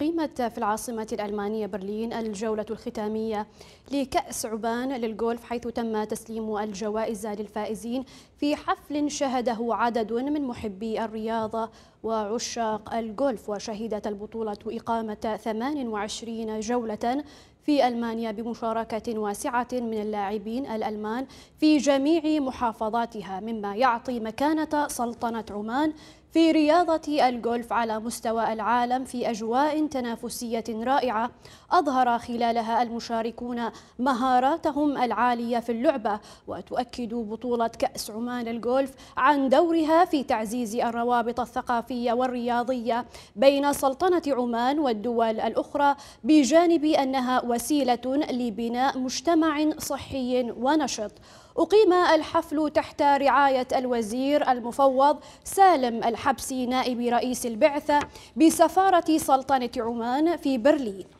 أقيمت في العاصمة الألمانية برلين الجولة الختامية لكأس عبان للجولف حيث تم تسليم الجوائز للفائزين في حفل شهده عدد من محبي الرياضة وعشاق الجولف وشهدت البطولة إقامة 28 جولة في ألمانيا بمشاركة واسعة من اللاعبين الألمان في جميع محافظاتها مما يعطي مكانة سلطنة عمان في رياضة الجولف على مستوى العالم في أجواء تنافسية رائعة أظهر خلالها المشاركون مهاراتهم العالية في اللعبة وتؤكد بطولة كأس عمان الجولف عن دورها في تعزيز الروابط الثقافية والرياضية بين سلطنة عمان والدول الأخرى بجانب أنها وسيلة لبناء مجتمع صحي ونشط أقيم الحفل تحت رعاية الوزير المفوض سالم الحبسي نائب رئيس البعثة بسفارة سلطنة عمان في برلين